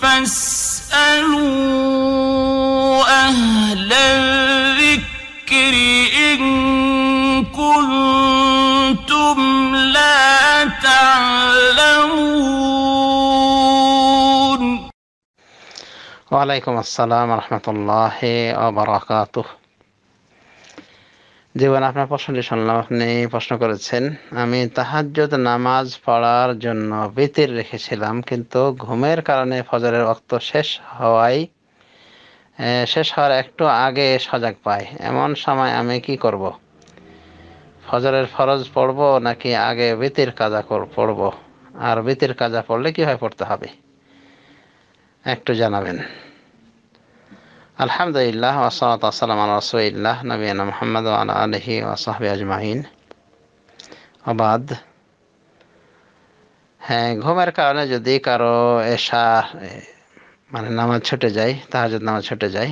فاسألوا أهل الذكر إن كنتم لا تعلمون وعليكم السلام ورحمة الله وبركاته জীবন আপনার প্রশ্নটি শুনলাম আপনি প্রশ্ন করেছেন আমি তাহাজ্জত নামাজ পড়ার জন্য বেতের রেখেছিলাম কিন্তু ঘুমের কারণে ফজরের অক্ত শেষ হওয়ায় শেষ হওয়ার একটু আগে সজাগ পাই এমন সময় আমি কি করব। ফজরের ফরজ পড়ব নাকি আগে বেতের কাজা পড়ব আর বেতের কাজা পড়লে কীভাবে পড়তে হবে একটু জানাবেন আলহামদুলিল্লাহ ওসলাত আসসালাম আল রসুল্লাহ নবীন মোহাম্মদ আল্লাহ আলহি ওসাহবি আজমাহিন আবাদ হ্যাঁ ঘুমের কারণে যদি কারো এসা মানে নামাজ ছুটে যায় তাহাজত নামাজ ছুটে যায়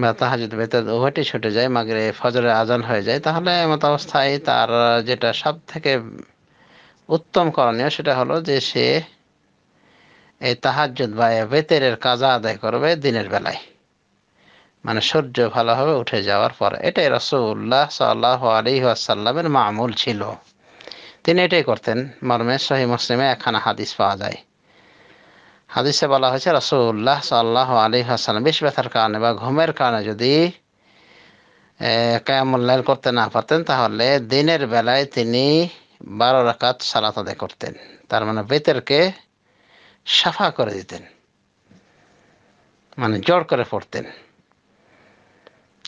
বা তাহাজত বেতার উভয়টি ছুটে যায় মাগরে ফজরে আজান হয়ে যায় তাহলে এমত অবস্থায় তার যেটা সব থেকে উত্তম করণীয় সেটা হলো যে সে এই তাহাজুদ বা বেতেরের কাজা আদায় করবে দিনের বেলায় মানে সূর্য ভালোভাবে উঠে যাওয়ার পর এটাই রসুল্লাহ সাল্লাহ আলী আসাল্লামের মামুল ছিল তিনি এটাই করতেন মর্মে সহি মুসলিমে একখানা হাদিস পাওয়া যায় হাদিসে বলা হয়েছে রসুল্লাহ সাল্লাহ আলী আসাল্লাম বিষ ব্যথার কারণে বা ঘুমের কারণে যদি কায়ামুল্লাইল করতে না পারতেন তাহলে দিনের বেলায় তিনি বারো রাকাত সালাত আদায় করতেন তার মানে বেতেরকে সাফা করে দিতেন মানে জড় করে পড়তেন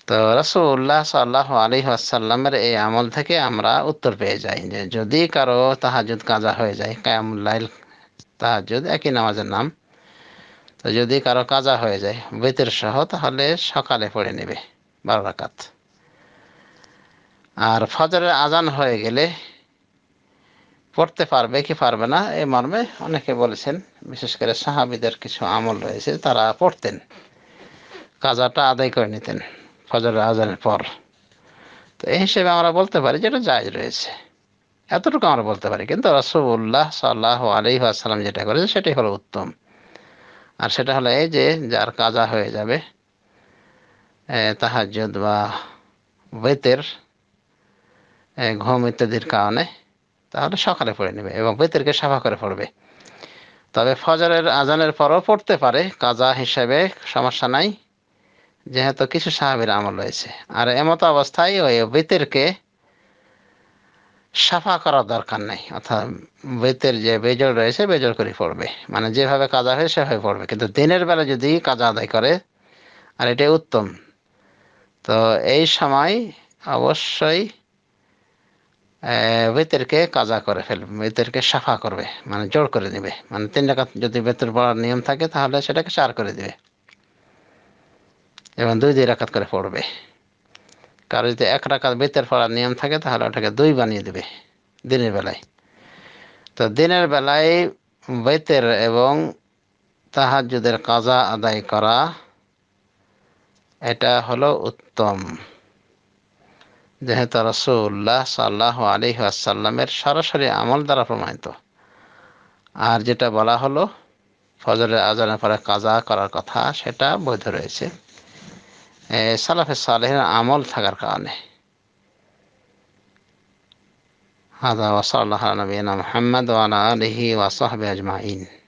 তো রসুল্লাহ সাল্লাহ আলী আসাল্লামের এই আমল থেকে আমরা উত্তর পেয়ে যাই যে যদি কারো তাহাজুদ কাজা হয়ে যায় কায়ামুল্লাহ তাহাজুদ একই নামাজের নাম তো যদি কারো কাজা হয়ে যায় বেতের সহ তাহলে সকালে পড়ে নেবে বারো রাকাত আর ফজরের আজান হয়ে গেলে পড়তে পারবে কি পারবে না এ মর্মে অনেকে বলেছেন বিশেষ করে সাহাবিদের কিছু আমল রয়েছে তারা পড়তেন কাজাটা আদায় করে নিতেন ফজর আজানের পর তো এই হিসেবে আমরা বলতে পারি যেটা জায়জ রয়েছে এতটুকু আমরা বলতে পারি কিন্তু রসুল্লাহ সাল্লাহ আলি আসসালাম যেটা করেছে সেটাই হলো উত্তম আর সেটা হলো এই যে যার কাজা হয়ে যাবে তাহাজ বা বেতের ঘুম ইত্যাদির কারণে তাহলে সকালে পড়ে নেবে এবং বেতেরকে সাফা করে পড়বে তবে ফজরের আজানের পরও পড়তে পারে কাজা হিসেবে সমস্যা নাই যেহেতু কিছু সাহাবির আমল রয়েছে আর এমত অবস্থায় ওই বেতেরকে সাফা করার দরকার নেই অর্থাৎ বেতের যে বেজল রয়েছে বেজল করে পড়বে মানে যেভাবে কাজা হয় সেভাবে পড়বে কিন্তু দিনের বেলা যদি কাজা আদায় করে আর এটাই উত্তম তো এই সময় অবশ্যই বেতেরকে কাজা করে ফেলবে বেতেরকে সাফা করবে মানে জোর করে দিবে মানে তিন রাকাত যদি বেতর পড়ার নিয়ম থাকে তাহলে সেটাকে চার করে দিবে এবং দুই দুই রাকাত করে পড়বে কারো যদি এক রাকাত বেতের পড়ার নিয়ম থাকে তাহলে ওটাকে দুই বানিয়ে দেবে দিনের বেলায় তো দিনের বেলায় বেতের এবং তাহাজুদের কাজা আদায় করা এটা হলো উত্তম যেহেতু রসুল্লাহ সাল্লাহ আলী আসাল্লামের সরাসরি আমল দ্বারা প্রমাণিত আর যেটা বলা হলো ফজরের আজানের পরে কাজা করার কথা সেটা বৈধ রয়েছে সালাফে সালেহের আমল থাকার কারণে হাদা ওসাল্লাহ নবীনা মোহাম্মদ ওয়ালা আলহি ওয়াসাহবে আজমাইন